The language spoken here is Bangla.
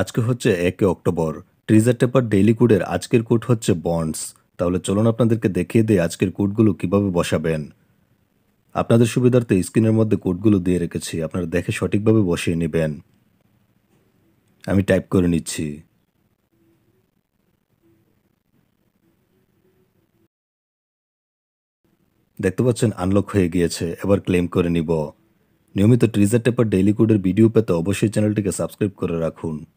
আজকে হচ্ছে একে অক্টোবর ট্রিজার টেপার ডেইলি কোডের আজকের কুট হচ্ছে বন্ডস তাহলে চলুন আপনাদেরকে দেখিয়ে দিই আজকের কুটগুলো কিভাবে বসাবেন আপনাদের সুবিধার্থে স্ক্রিনের মধ্যে কোডগুলো দিয়ে রেখেছি আপনারা দেখে সঠিকভাবে বসিয়ে নেবেন আমি টাইপ করে নিচ্ছি দেখতে পাচ্ছেন আনলক হয়ে গিয়েছে এবার ক্লেম করে নিব নিয়মিত ট্রিজার টেপার ডেইলি কোডের ভিডিও পেতে অবশ্যই চ্যানেলটিকে সাবস্ক্রাইব করে রাখুন